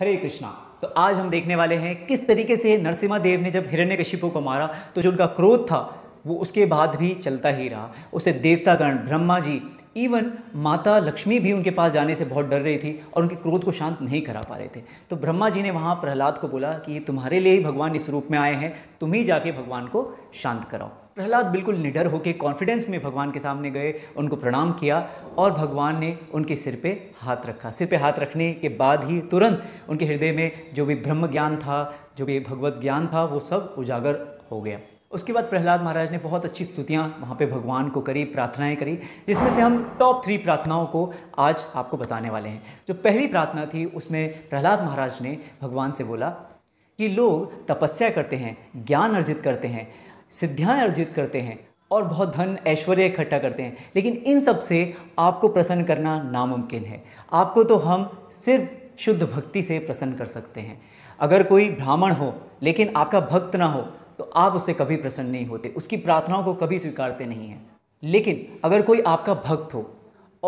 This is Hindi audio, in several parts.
हरे कृष्णा तो आज हम देखने वाले हैं किस तरीके से नरसिम्हा देव ने जब हिरण्य हिरण्यकशिपु को मारा तो जो उनका क्रोध था वो उसके बाद भी चलता ही रहा उसे देवतागण ब्रह्मा जी इवन माता लक्ष्मी भी उनके पास जाने से बहुत डर रही थी और उनके क्रोध को शांत नहीं करा पा रहे थे तो ब्रह्मा जी ने वहाँ प्रहलाद को बोला कि तुम्हारे लिए ही भगवान इस रूप में आए हैं तुम ही जाके भगवान को शांत कराओ प्रहलाद बिल्कुल निडर होकर कॉन्फिडेंस में भगवान के सामने गए उनको प्रणाम किया और भगवान ने उनके सिर पे हाथ रखा सिर पे हाथ रखने के बाद ही तुरंत उनके हृदय में जो भी ब्रह्म ज्ञान था जो भी भगवत ज्ञान था वो सब उजागर हो गया उसके बाद प्रहलाद महाराज ने बहुत अच्छी स्तुतियाँ वहाँ पे भगवान को करी प्रार्थनाएं करी जिसमें से हम टॉप थ्री प्रार्थनाओं को आज आपको बताने वाले हैं जो पहली प्रार्थना थी उसमें प्रहलाद महाराज ने भगवान से बोला कि लोग तपस्या करते हैं ज्ञान अर्जित करते हैं सिद्धियाँ अर्जित करते हैं और बहुत धन ऐश्वर्य इकट्ठा करते हैं लेकिन इन सब से आपको प्रसन्न करना नामुमकिन है आपको तो हम सिर्फ शुद्ध भक्ति से प्रसन्न कर सकते हैं अगर कोई ब्राह्मण हो लेकिन आपका भक्त ना हो तो आप उससे कभी प्रसन्न नहीं होते उसकी प्रार्थनाओं को कभी स्वीकारते नहीं हैं लेकिन अगर कोई आपका भक्त हो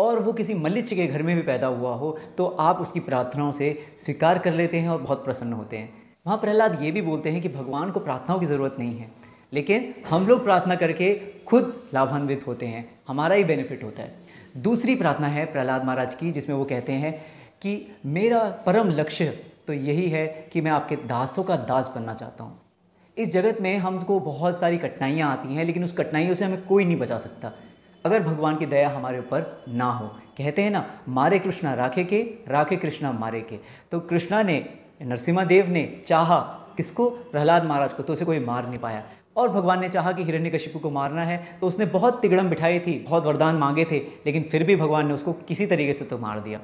और वो किसी मल्लिच के घर में भी पैदा हुआ हो तो आप उसकी प्रार्थनाओं से स्वीकार कर लेते हैं और बहुत प्रसन्न होते हैं वहाँ प्रहलाद ये भी बोलते हैं कि भगवान को प्रार्थनाओं की ज़रूरत नहीं है लेकिन हम लोग प्रार्थना करके खुद लाभान्वित होते हैं हमारा ही बेनिफिट होता है दूसरी प्रार्थना है प्रहलाद महाराज की जिसमें वो कहते हैं कि मेरा परम लक्ष्य तो यही है कि मैं आपके दासों का दास बनना चाहता हूँ इस जगत में हमको बहुत सारी कठिनाइयाँ आती हैं लेकिन उस कठिनाइयों से हमें कोई नहीं बचा सकता अगर भगवान की दया हमारे ऊपर ना हो कहते हैं ना मारे कृष्णा राखे के राखे कृष्णा मारे के तो कृष्णा ने नरसिम्हा देव ने चाहा किसको प्रहलाद महाराज को तो उसे कोई मार नहीं पाया और भगवान ने चाहा कि हिरण्यकशिपु को मारना है तो उसने बहुत तिगड़म बिठाई थी बहुत वरदान मांगे थे लेकिन फिर भी भगवान ने उसको किसी तरीके से तो मार दिया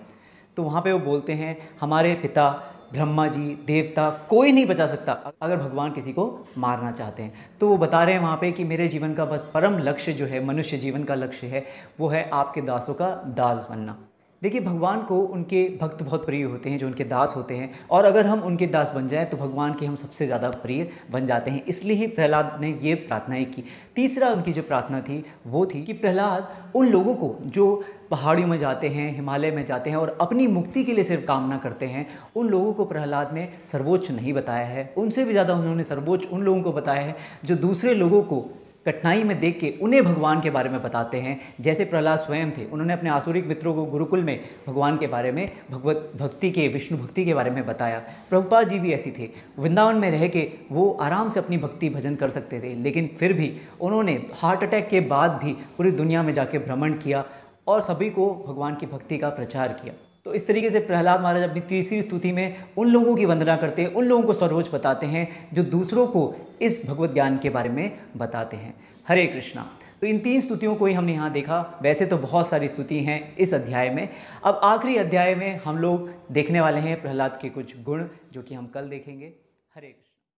तो वहाँ पे वो बोलते हैं हमारे पिता ब्रह्मा जी देवता कोई नहीं बचा सकता अगर भगवान किसी को मारना चाहते हैं तो वो बता रहे हैं वहाँ पे कि मेरे जीवन का बस परम लक्ष्य जो है मनुष्य जीवन का लक्ष्य है वो है आपके दासों का दास बनना देखिए भगवान को उनके भक्त बहुत प्रिय होते हैं जो उनके दास होते हैं और अगर हम उनके दास बन जाएं तो भगवान के हम सबसे ज़्यादा प्रिय बन जाते हैं इसलिए ही प्रहलाद ने ये प्रार्थनाएँ की तीसरा उनकी जो प्रार्थना थी वो थी कि प्रहलाद उन लोगों को जो पहाड़ियों में जाते हैं हिमालय में जाते हैं और अपनी मुक्ति के लिए सिर्फ कामना करते हैं उन लोगों को प्रहलाद ने सर्वोच्च नहीं बताया है उनसे भी ज़्यादा उन्होंने सर्वोच्च उन लोगों को बताया है जो दूसरे लोगों को कठिनाई में देख के उन्हें भगवान के बारे में बताते हैं जैसे प्रहलाद स्वयं थे उन्होंने अपने आसुरिक मित्रों को गुरुकुल में भगवान के बारे में भगवत भक्ति के विष्णु भक्ति के बारे में बताया प्रभुपाद जी भी ऐसी थे वृंदावन में रह के वो आराम से अपनी भक्ति भजन कर सकते थे लेकिन फिर भी उन्होंने हार्ट अटैक के बाद भी पूरी दुनिया में जाके भ्रमण किया और सभी को भगवान की भक्ति का प्रचार किया तो इस तरीके से प्रहलाद महाराज अपनी तीसरी स्तुति में उन लोगों की वंदना करते हैं उन लोगों को सर्वोच्च बताते हैं जो दूसरों को इस भगवत ज्ञान के बारे में बताते हैं हरे कृष्णा तो इन तीन स्तुतियों को ही हमने यहाँ देखा वैसे तो बहुत सारी स्तुति हैं इस अध्याय में अब आखिरी अध्याय में हम लोग देखने वाले हैं प्रहलाद के कुछ गुण जो कि हम कल देखेंगे हरे कृष्ण